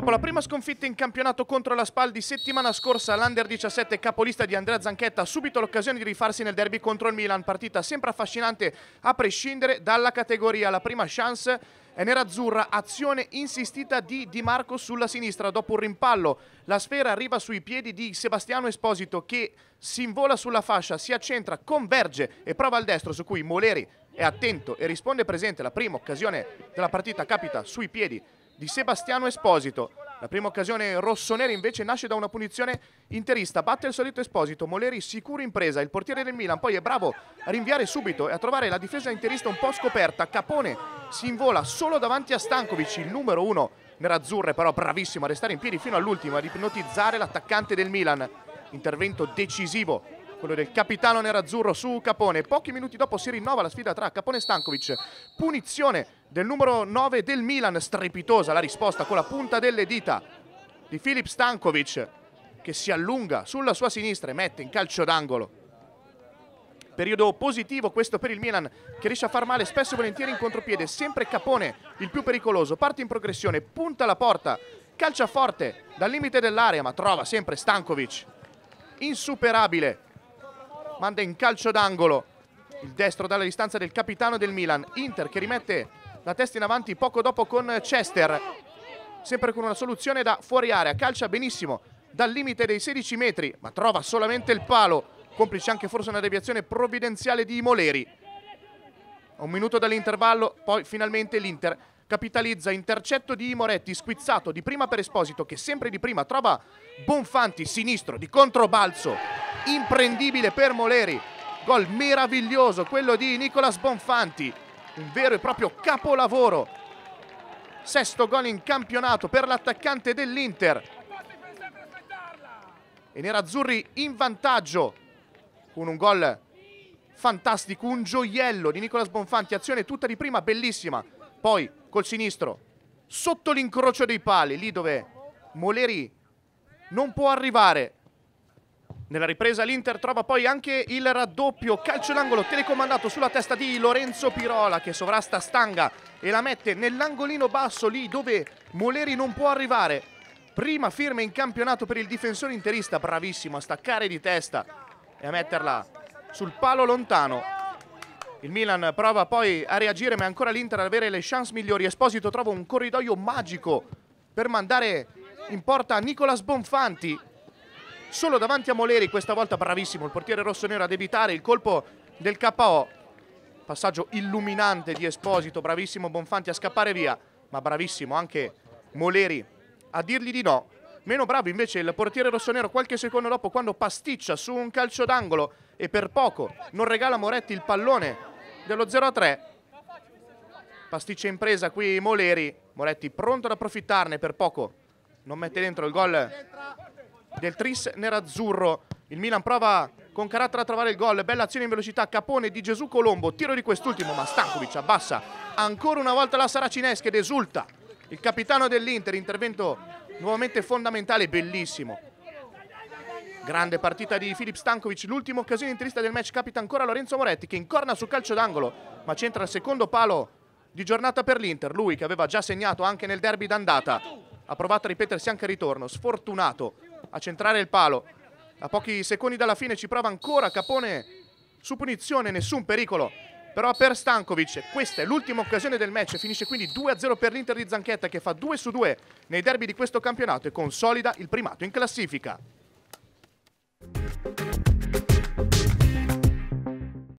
Dopo la prima sconfitta in campionato contro la Spal di settimana scorsa, l'Under 17 capolista di Andrea Zanchetta ha subito l'occasione di rifarsi nel derby contro il Milan, partita sempre affascinante a prescindere dalla categoria. La prima chance è nerazzurra, azione insistita di Di Marco sulla sinistra, dopo un rimpallo la sfera arriva sui piedi di Sebastiano Esposito che si invola sulla fascia, si accentra, converge e prova al destro su cui Moleri è attento e risponde presente. La prima occasione della partita capita sui piedi di Sebastiano Esposito. La prima occasione rossonera invece nasce da una punizione interista. Batte il solito Esposito, Moleri sicuro in presa. Il portiere del Milan poi è bravo a rinviare subito e a trovare la difesa interista un po' scoperta. Capone si invola solo davanti a Stankovic, il numero uno nerazzurro è però bravissimo a restare in piedi fino all'ultimo, ad ipnotizzare l'attaccante del Milan. Intervento decisivo quello del capitano nerazzurro su Capone. Pochi minuti dopo si rinnova la sfida tra Capone e Stankovic. Punizione del numero 9 del Milan, strepitosa la risposta con la punta delle dita di Filip Stankovic che si allunga sulla sua sinistra e mette in calcio d'angolo. Periodo positivo questo per il Milan che riesce a far male spesso e volentieri in contropiede, sempre Capone il più pericoloso, parte in progressione, punta la porta, calcia forte dal limite dell'area ma trova sempre Stankovic. Insuperabile manda in calcio d'angolo il destro dalla distanza del capitano del Milan, Inter che rimette la testa in avanti poco dopo con Chester, sempre con una soluzione da fuori area, calcia benissimo dal limite dei 16 metri, ma trova solamente il palo, complice anche forse una deviazione provvidenziale di Moleri. un minuto dall'intervallo, poi finalmente l'Inter capitalizza intercetto di Moretti, squizzato di prima per Esposito, che sempre di prima trova Bonfanti, sinistro, di controbalzo imprendibile per Moleri. Gol meraviglioso quello di Nicolas Bonfanti, un vero e proprio capolavoro. Sesto gol in campionato per l'attaccante dell'Inter. E nerazzurri in vantaggio con un gol fantastico, un gioiello di Nicolas Bonfanti, azione tutta di prima bellissima, poi col sinistro sotto l'incrocio dei pali, lì dove Moleri non può arrivare, nella ripresa l'Inter trova poi anche il raddoppio, calcio d'angolo telecomandato sulla testa di Lorenzo Pirola che sovrasta Stanga e la mette nell'angolino basso lì dove Moleri non può arrivare. Prima firma in campionato per il difensore interista, bravissimo a staccare di testa e a metterla sul palo lontano. Il Milan prova poi a reagire ma ancora l'Inter ad avere le chance migliori. Esposito trova un corridoio magico per mandare in porta Nicolas Bonfanti solo davanti a Moleri, questa volta bravissimo il portiere rossonero ad evitare il colpo del KO. Passaggio illuminante di Esposito, bravissimo Bonfanti a scappare via, ma bravissimo anche Moleri a dirgli di no. Meno bravo invece il portiere rossonero qualche secondo dopo quando pasticcia su un calcio d'angolo e per poco non regala Moretti il pallone dello 0-3. Pasticcia impresa qui Moleri, Moretti pronto ad approfittarne per poco. Non mette dentro il gol del Tris Nerazzurro. Il Milan prova con carattere a trovare il gol, bella azione in velocità, capone di Gesù Colombo, tiro di quest'ultimo ma Stankovic abbassa ancora una volta la Saracinesca ed esulta il capitano dell'Inter, intervento nuovamente fondamentale, bellissimo. Grande partita di Filip Stankovic, l'ultima occasione interista del match capita ancora Lorenzo Moretti che incorna sul calcio d'angolo ma c'entra il secondo palo di giornata per l'Inter, lui che aveva già segnato anche nel derby d'andata, ha provato a ripetersi anche il ritorno, sfortunato a centrare il palo. A pochi secondi dalla fine ci prova ancora Capone su punizione, nessun pericolo. Però per Stankovic questa è l'ultima occasione del match, finisce quindi 2-0 per l'Inter di Zanchetta che fa 2 su 2 nei derby di questo campionato e consolida il primato in classifica.